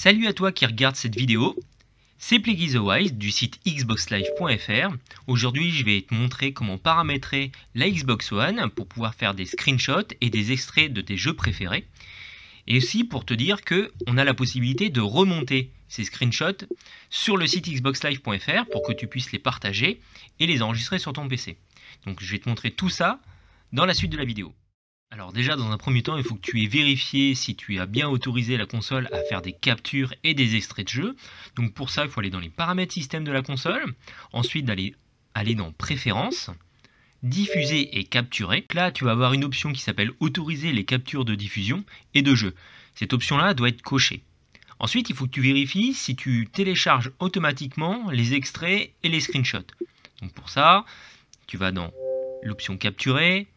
Salut à toi qui regarde cette vidéo, c'est Play du site xboxlive.fr. Aujourd'hui, je vais te montrer comment paramétrer la Xbox One pour pouvoir faire des screenshots et des extraits de tes jeux préférés. Et aussi pour te dire que on a la possibilité de remonter ces screenshots sur le site xboxlive.fr pour que tu puisses les partager et les enregistrer sur ton PC. Donc je vais te montrer tout ça dans la suite de la vidéo. Alors déjà, dans un premier temps, il faut que tu aies vérifié si tu as bien autorisé la console à faire des captures et des extraits de jeu. Donc pour ça, il faut aller dans les paramètres système de la console, ensuite d'aller aller dans préférences, diffuser et capturer. Là, tu vas avoir une option qui s'appelle autoriser les captures de diffusion et de jeu. Cette option-là doit être cochée. Ensuite, il faut que tu vérifies si tu télécharges automatiquement les extraits et les screenshots. Donc pour ça, tu vas dans l'option capturer,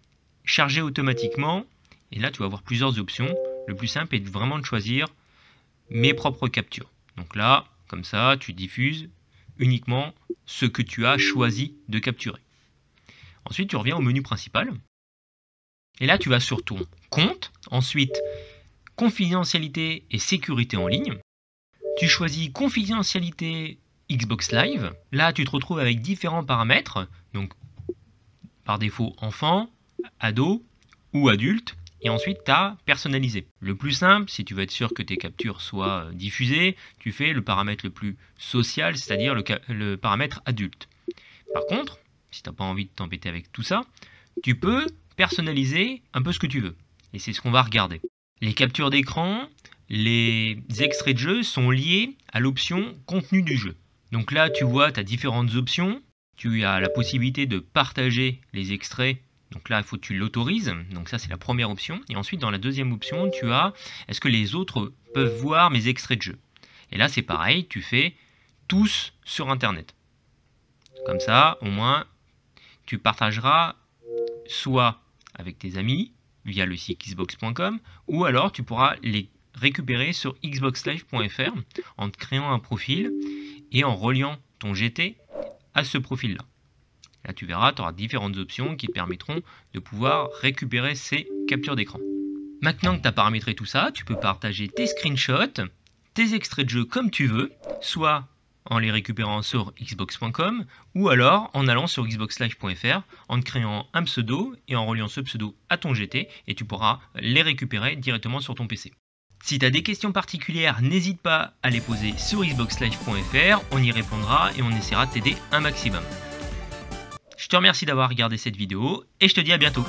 charger automatiquement. Et là, tu vas avoir plusieurs options. Le plus simple est vraiment de choisir mes propres captures. Donc là, comme ça, tu diffuses uniquement ce que tu as choisi de capturer. Ensuite, tu reviens au menu principal. Et là, tu vas sur ton compte. Ensuite, confidentialité et sécurité en ligne. Tu choisis confidentialité Xbox Live. Là, tu te retrouves avec différents paramètres. Donc, par défaut, enfant, ado ou adulte. Et ensuite, tu as personnalisé. Le plus simple, si tu veux être sûr que tes captures soient euh, diffusées, tu fais le paramètre le plus social, c'est-à-dire le, paramètre adulte. Par contre, si tu n'as pas envie de t'embêter avec tout ça, tu peux personnaliser un peu ce que tu veux. Et c'est ce qu'on va regarder. Les captures d'écran, les extraits de jeu sont liés à l'option contenu du jeu. Donc là, tu vois, tu as différentes options. Tu as la possibilité de partager les extraits donc là, il faut que tu l'autorises. Donc ça, c'est la première option. Et ensuite, dans la deuxième option, tu as est-ce que les autres peuvent voir mes extraits de jeu Et là, c'est pareil, tu fais tous sur Internet. Comme ça, au moins, tu partageras soit avec tes amis via le site xbox.com ou alors tu pourras les récupérer sur xboxlive.fr en créant un profil et en reliant ton GT à ce profil-là. Là, tu verras, tu auras différentes options qui te permettront de pouvoir récupérer ces captures d'écran. Maintenant que tu as paramétré tout ça, tu peux partager tes screenshots, tes extraits de jeu comme tu veux, soit en les récupérant sur xbox.com ou alors en allant sur xboxlive.fr en créant un pseudo et en reliant ce pseudo à ton GT et tu pourras les récupérer directement sur ton PC. Si tu as des questions particulières, n'hésite pas à les poser sur xboxlive.fr, on y répondra et on essaiera de t'aider un maximum. Je te remercie d'avoir regardé cette vidéo et je te dis à bientôt.